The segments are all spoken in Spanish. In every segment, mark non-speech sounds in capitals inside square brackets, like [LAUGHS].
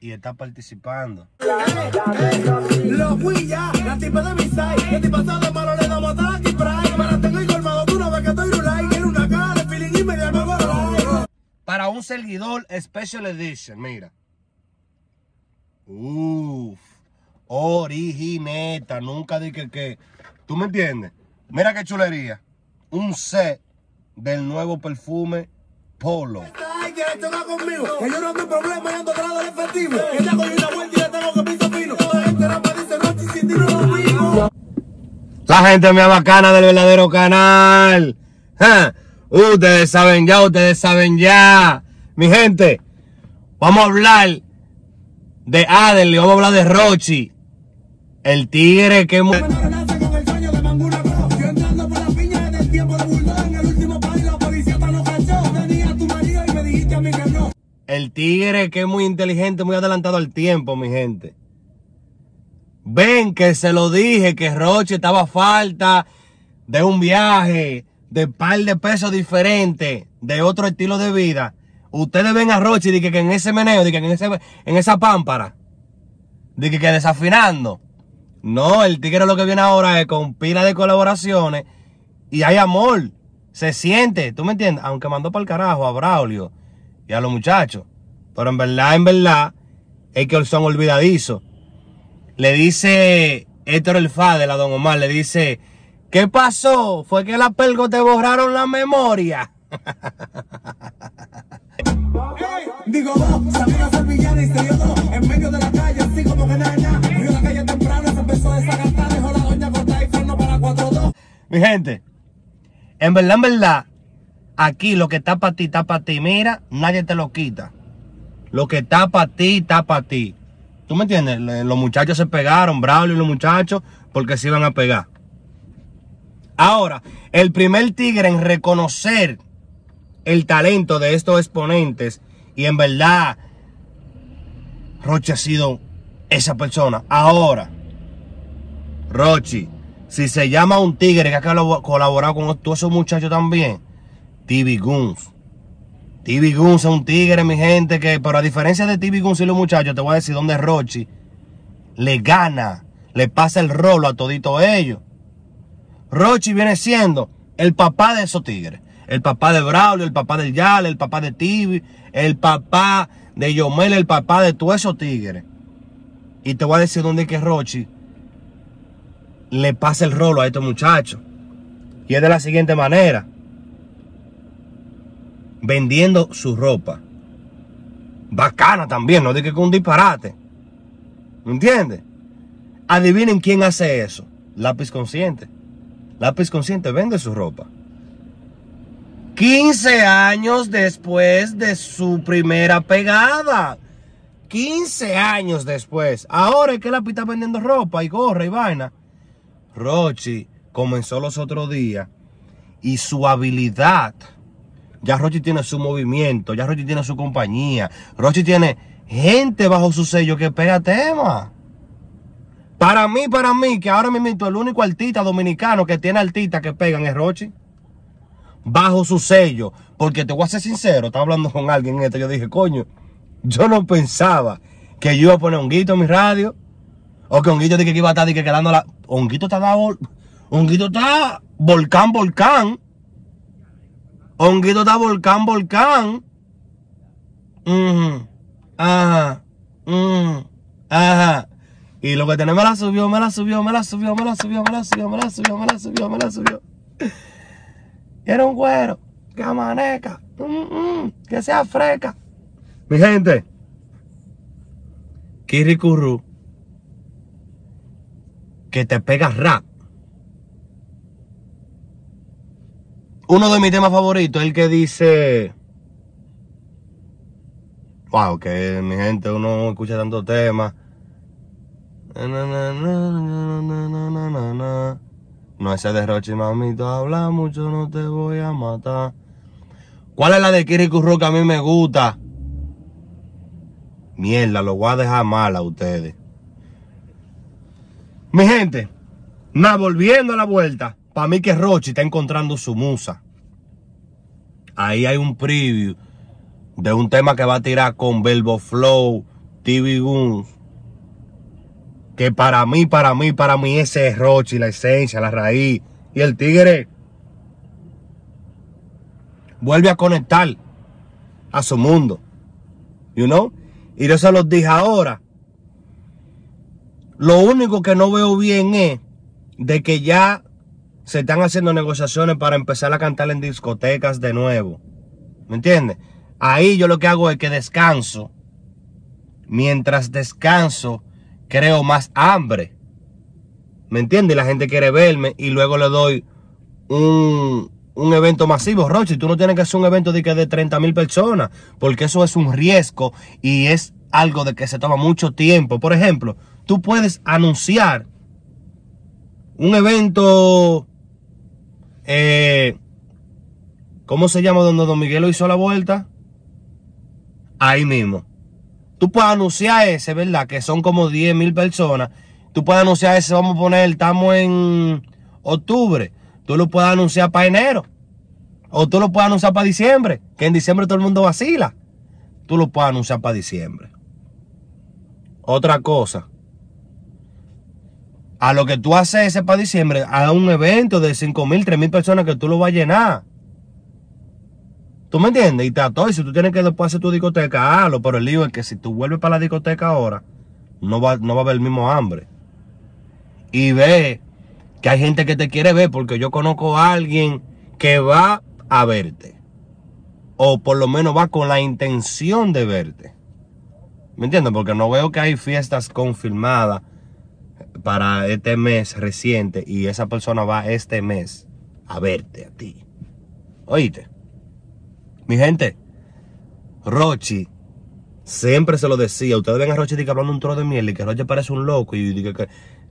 y está participando. Para un seguidor special edition, mira. Uff, origineta, nunca dije que, que. ¿Tú me entiendes? Mira qué chulería. Un set del nuevo perfume Polo vuelta y esto va conmigo. Que yo no tengo problema, yo ando atrás del efectivo. Que ya cogí una vuelta y ya tengo que piso fino. La gente no dice noche y sin ti conmigo. La gente mía bacana del verdadero canal. ¿Eh? Ustedes saben ya, ustedes saben ya. Mi gente, vamos a hablar de Adel, vamos a hablar de Rochi. El tigre que... El tigre que es muy inteligente, muy adelantado al tiempo, mi gente. Ven que se lo dije que Roche estaba a falta de un viaje, de par de pesos diferentes, de otro estilo de vida. Ustedes ven a Roche y que, que en ese meneo, en, esa pámpara, de que, que desafinando. No, el tigre lo que viene ahora es con pila de colaboraciones y hay amor. Se siente, ¿tú me entiendes? Aunque mandó para el carajo a Braulio y a los muchachos. Pero en verdad, en verdad, es que son olvidadizos. Le dice Héctor El Fadel a Don Omar, le dice, ¿qué pasó? Fue que las pelgo te borraron la memoria. Digo dos, sabía salvillar y se dio dos En medio de la calle, así como que nada, Vio la calle temprano, se empezó a desacatar Dejó la doña corta y freno para 4-2 Mi gente, en verdad, en verdad Aquí lo que está para ti, está para ti Mira, nadie te lo quita lo que está para ti, está para ti. ¿Tú me entiendes? Los muchachos se pegaron, Braulio y los muchachos, porque se iban a pegar. Ahora, el primer tigre en reconocer el talento de estos exponentes, y en verdad, Roche ha sido esa persona. Ahora, Rochi, si se llama un tigre que ha colaborado con todos esos muchachos también, TV Guns, TV Guns es un tigre, mi gente, que, pero a diferencia de Tibi Guns y los muchachos, te voy a decir dónde Rochi le gana, le pasa el rolo a todito ellos. Rochi viene siendo el papá de esos tigres. El papá de Braulio, el papá de Yale, el papá de Tibi, el papá de Yomel, el papá de todos esos tigres. Y te voy a decir dónde es que Rochi le pasa el rolo a estos muchachos. Y es de la siguiente manera vendiendo su ropa. Bacana también, no de que un disparate. ¿Me entiendes? Adivinen quién hace eso. Lápiz consciente. Lápiz consciente vende su ropa. 15 años después de su primera pegada. 15 años después. Ahora es que Lápiz está vendiendo ropa y gorra y vaina. Rochi comenzó los otros días y su habilidad ya Rochi tiene su movimiento, ya Rochi tiene su compañía. Rochi tiene gente bajo su sello que pega temas. Para mí, para mí, que ahora mismo el único artista dominicano que tiene artistas que pegan es Rochi. Bajo su sello. Porque te voy a ser sincero, estaba hablando con alguien en esto. Yo dije, coño, yo no pensaba que yo iba a poner guito en mi radio. O que un guito de que iba a estar quedando la. Honguito está está volcán, volcán. Honguito está volcán, volcán. Ajá. Ajá. Y lo que tenemos me la subió, me la subió, me la subió, me la subió, me la subió, me la subió, me la subió, me la subió. era un güero que amaneca, que sea fresca. Mi gente, Kirikuru, que te pega rap. Uno de mis temas favoritos es el que dice. Wow, que mi gente, uno escucha tantos temas. No ese derroche, mamito, habla mucho, no te voy a matar. ¿Cuál es la de Kiri Curro que a mí me gusta? Mierda, lo voy a dejar mal a ustedes. Mi gente, nada, volviendo a la vuelta. Para mí que Rochi está encontrando su musa. Ahí hay un preview de un tema que va a tirar con Verbo Flow, TV Guns. Que para mí, para mí, para mí ese es Rochi, la esencia, la raíz. Y el tigre vuelve a conectar a su mundo. You know? Y yo se los dije ahora. Lo único que no veo bien es de que ya se están haciendo negociaciones para empezar a cantar en discotecas de nuevo. ¿Me entiendes? Ahí yo lo que hago es que descanso. Mientras descanso, creo más hambre. ¿Me entiendes? La gente quiere verme y luego le doy un, evento masivo. Roche, tú no tienes que hacer un evento de, que de 30 mil personas, porque eso es un riesgo y es algo de que se toma mucho tiempo. Por ejemplo, tú puedes anunciar un evento eh, ¿Cómo se llama donde Don lo hizo la vuelta? Ahí mismo. Tú puedes anunciar ese, ¿verdad? Que son como 10 mil personas. Tú puedes anunciar ese, vamos a poner, estamos en octubre. Tú lo puedes anunciar para enero. O tú lo puedes anunciar para diciembre. Que en diciembre todo el mundo vacila. Tú lo puedes anunciar para diciembre. Otra cosa a lo que tú haces ese para diciembre, a un evento de 5.000, mil, mil personas que tú lo vas a llenar. ¿Tú me entiendes? Y todo si tú tienes que después hacer tu discoteca, hazlo. Pero el lío es que si tú vuelves para la discoteca ahora, no va, no va a haber el mismo hambre. Y ve que hay gente que te quiere ver, porque yo conozco a alguien que va a verte. O por lo menos va con la intención de verte. ¿Me entiendes? Porque no veo que hay fiestas confirmadas para este mes reciente y esa persona va este mes a verte a ti. Oíste, mi gente, Rochi siempre se lo decía. Ustedes ven a Rochi que hablando un trozo de miel y que Rochi parece un loco. Y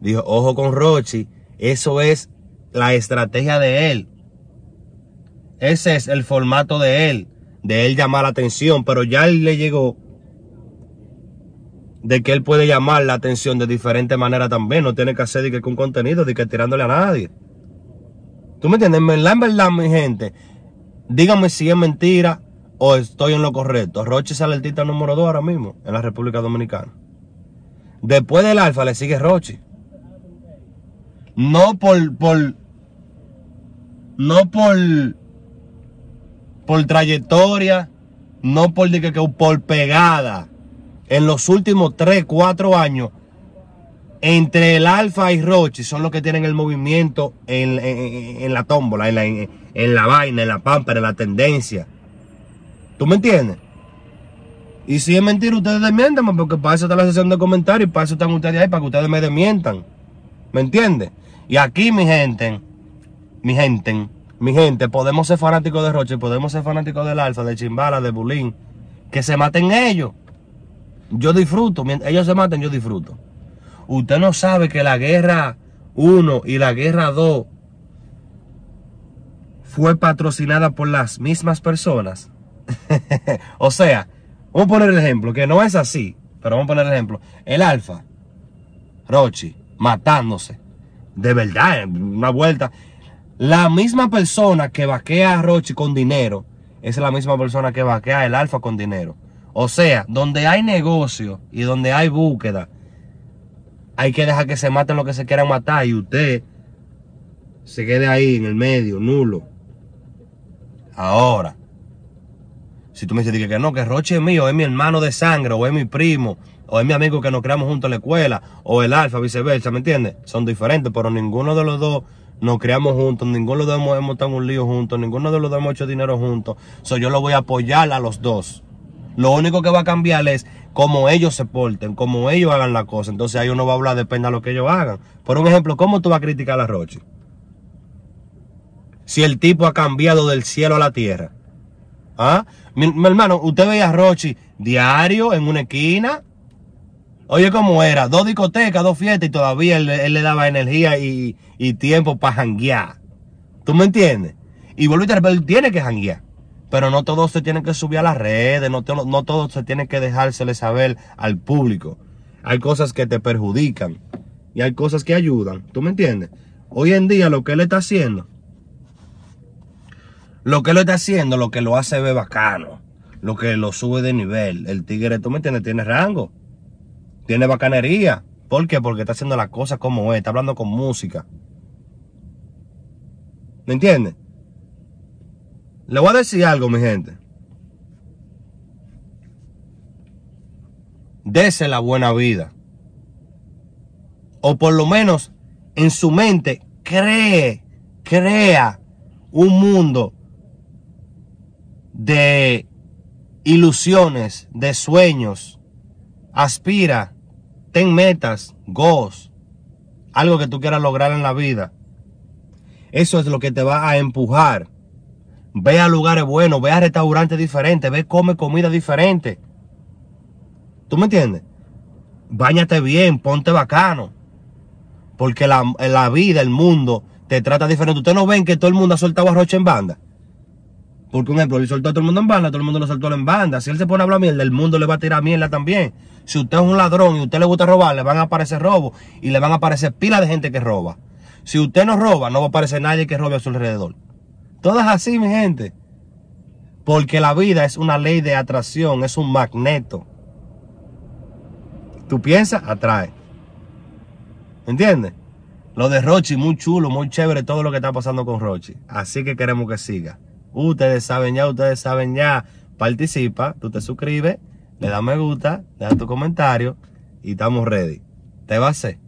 dijo, ojo con Rochi, eso es la estrategia de él. Ese es el formato de él, de él llamar la atención. Pero ya le llegó de que él puede llamar la atención de diferente manera también. No tiene que hacer de que con contenido, de que tirándole a nadie. ¿Tú me entiendes? En verdad, en verdad, mi gente, dígame si es mentira o estoy en lo correcto. Roche es el artista número 2 ahora mismo en la República Dominicana. Después del Alfa le sigue Roche. No por, por, no por, por trayectoria, no por, por pegada en los últimos 3, 4 años entre el Alfa y Roche son los que tienen el movimiento en, la tómbola, en la, vaina, en la pampa, en la tendencia. ¿Tú me entiendes? Y si es mentira, ustedes desmientanme, porque para eso está la sesión de comentarios, para eso están ustedes ahí, para que ustedes me desmientan. ¿Me entiendes? Y aquí, mi gente, mi gente, mi gente, podemos ser fanáticos de Roche, podemos ser fanáticos del Alfa, de Chimbala, de Bulín, que se maten ellos. Yo disfruto, mientras ellos se maten, yo disfruto. Usted no sabe que la guerra 1 y la guerra 2 fue patrocinada por las mismas personas. [LAUGHS] o sea, vamos a poner el ejemplo, que no es así, pero vamos a poner el ejemplo. El Alfa, Rochi, matándose. De verdad, una vuelta. La misma persona que vaquea a Rochi con dinero es la misma persona que vaquea el Alfa con dinero. O sea, donde hay negocio y donde hay búsqueda, hay que dejar que se maten lo que se quieran matar y usted se quede ahí en el medio, nulo. Ahora, si tú me dices que no, que Roche es mío, es mi hermano de sangre, o es mi primo, o es mi amigo que nos creamos juntos en la escuela, o el alfa, viceversa, ¿me entiendes? Son diferentes, pero ninguno de los dos nos creamos juntos, ninguno de los dos hemos estado en un lío juntos, ninguno de los dos hemos hecho dinero juntos. Soy yo lo voy a apoyar a los dos. Lo único que va a cambiar es cómo ellos se porten, cómo ellos hagan la cosa. Entonces ahí uno va a hablar, depende de lo que ellos hagan. Por un ejemplo, ¿cómo tú vas a criticar a Rochi? Si el tipo ha cambiado del cielo a la tierra. ¿Ah? Mi, hermano, usted veía a Rochi diario en una esquina. Oye, ¿cómo era? Dos discotecas, dos fiestas y todavía él, le daba energía y, tiempo para janguear. ¿Tú me entiendes? Y volviste a tiene que janguear pero no todos se tienen que subir a las redes, no, no todos se tienen que dejársele saber al público. Hay cosas que te perjudican y hay cosas que ayudan, ¿tú me entiendes? Hoy en día lo que él está haciendo, lo que él está haciendo, lo que lo hace ver bacano, lo que lo sube de nivel, el tigre, ¿tú me entiendes? Tiene rango, tiene bacanería. ¿Por qué? Porque está haciendo las cosas como es, está hablando con música. ¿Me entiendes? Le voy a decir algo, mi gente. Dese la buena vida. O por lo menos en su mente cree, crea un mundo de ilusiones, de sueños. Aspira, ten metas, goz algo que tú quieras lograr en la vida. Eso es lo que te va a empujar Ve a lugares buenos, ve a restaurantes diferentes, ve come comida diferente. ¿Tú me entiendes? Báñate bien, ponte bacano. Porque la, vida, el mundo, te trata diferente. Ustedes no ven que todo el mundo ha soltado a Roche en banda. Porque un ejemplo, él soltó a todo el mundo en banda, todo el mundo lo soltó en banda. Si él se pone a hablar mierda, el mundo le va a tirar mierda también. Si usted es un ladrón y usted le gusta robar, le van a aparecer robos y le van a aparecer pila de gente que roba. Si usted no roba, no va a aparecer nadie que robe a su alrededor. Todas así, mi gente. Porque la vida es una ley de atracción, es un magneto. Tú piensas, atrae. ¿Entiendes? Lo de Rochi, muy chulo, muy chévere todo lo que está pasando con Rochi. Así que queremos que siga. Ustedes saben ya, ustedes saben ya. Participa, tú te suscribes, le das me gusta, das tu comentario y estamos ready. Te va a hacer.